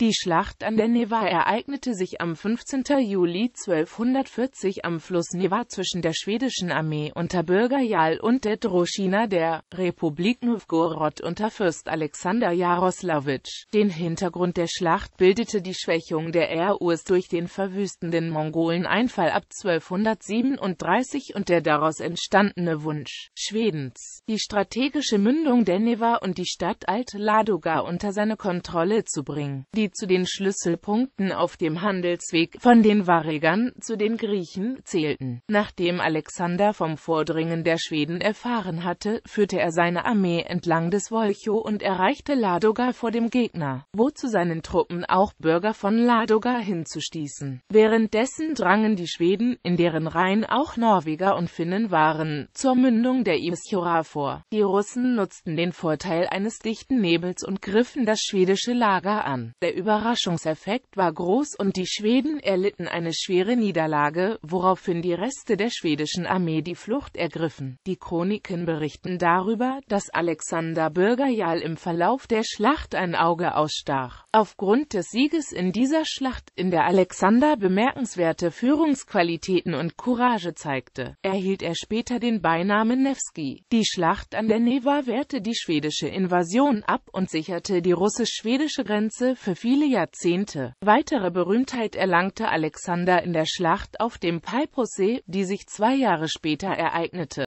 Die Schlacht an der Neva ereignete sich am 15. Juli 1240 am Fluss Neva zwischen der schwedischen Armee unter Bürger Jarl und der Droschina der Republik Novgorod unter Fürst Alexander Jaroslawitsch. Den Hintergrund der Schlacht bildete die Schwächung der RUs durch den verwüstenden Mongolen-Einfall ab 1237 und der daraus entstandene Wunsch Schwedens, die strategische Mündung der Neva und die Stadt Alt-Ladoga unter seine Kontrolle zu bringen. Die zu den Schlüsselpunkten auf dem Handelsweg von den Varegern zu den Griechen zählten. Nachdem Alexander vom Vordringen der Schweden erfahren hatte, führte er seine Armee entlang des Volcho und erreichte Ladoga vor dem Gegner, wo zu seinen Truppen auch Bürger von Ladoga hinzustießen. Währenddessen drangen die Schweden, in deren Reihen auch Norweger und Finnen waren, zur Mündung der Isjora vor. Die Russen nutzten den Vorteil eines dichten Nebels und griffen das schwedische Lager an. Der Überraschungseffekt war groß und die Schweden erlitten eine schwere Niederlage, woraufhin die Reste der schwedischen Armee die Flucht ergriffen. Die Chroniken berichten darüber, dass Alexander Bürgerjal im Verlauf der Schlacht ein Auge ausstach. Aufgrund des Sieges in dieser Schlacht, in der Alexander bemerkenswerte Führungsqualitäten und Courage zeigte, erhielt er später den Beinamen Nevsky. Die Schlacht an der Neva wehrte die schwedische Invasion ab und sicherte die russisch-schwedische Grenze für viele viele Jahrzehnte. Weitere Berühmtheit erlangte Alexander in der Schlacht auf dem Peloponnes, die sich zwei Jahre später ereignete.